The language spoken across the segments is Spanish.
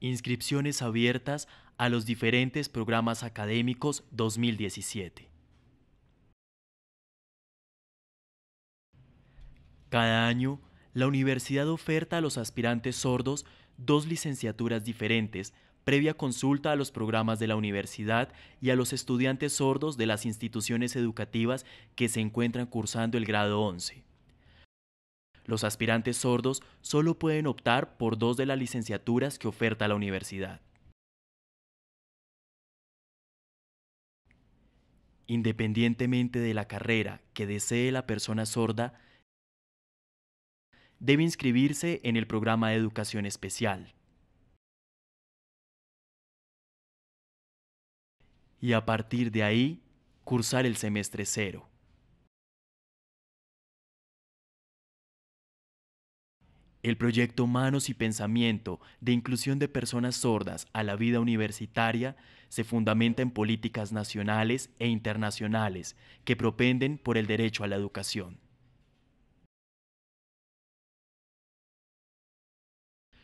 Inscripciones abiertas a los diferentes programas académicos 2017. Cada año, la universidad oferta a los aspirantes sordos dos licenciaturas diferentes, previa consulta a los programas de la universidad y a los estudiantes sordos de las instituciones educativas que se encuentran cursando el grado 11 los aspirantes sordos solo pueden optar por dos de las licenciaturas que oferta la universidad. Independientemente de la carrera que desee la persona sorda, debe inscribirse en el programa de educación especial. Y a partir de ahí, cursar el semestre cero. El proyecto Manos y Pensamiento de Inclusión de Personas Sordas a la Vida Universitaria se fundamenta en políticas nacionales e internacionales que propenden por el derecho a la educación.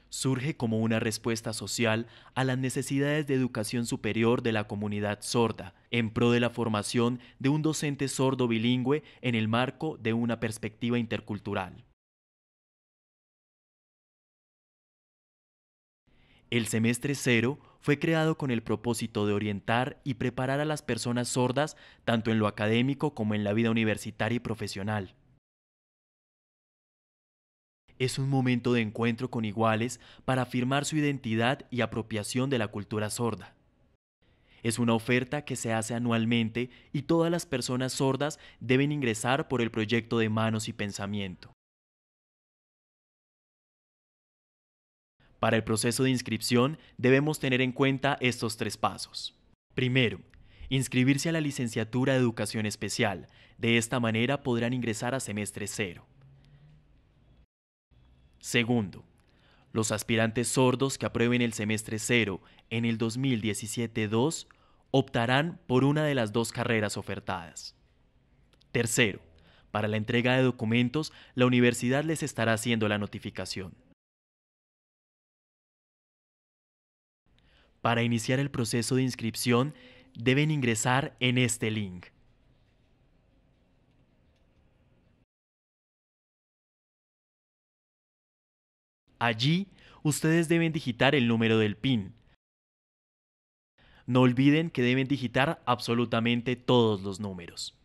Surge como una respuesta social a las necesidades de educación superior de la comunidad sorda, en pro de la formación de un docente sordo bilingüe en el marco de una perspectiva intercultural. El semestre cero fue creado con el propósito de orientar y preparar a las personas sordas tanto en lo académico como en la vida universitaria y profesional. Es un momento de encuentro con iguales para afirmar su identidad y apropiación de la cultura sorda. Es una oferta que se hace anualmente y todas las personas sordas deben ingresar por el proyecto de manos y pensamiento. Para el proceso de inscripción debemos tener en cuenta estos tres pasos. Primero, inscribirse a la licenciatura de educación especial. De esta manera podrán ingresar a semestre cero. Segundo, los aspirantes sordos que aprueben el semestre cero en el 2017-2 optarán por una de las dos carreras ofertadas. Tercero, para la entrega de documentos, la universidad les estará haciendo la notificación. Para iniciar el proceso de inscripción deben ingresar en este link. Allí, ustedes deben digitar el número del PIN. No olviden que deben digitar absolutamente todos los números.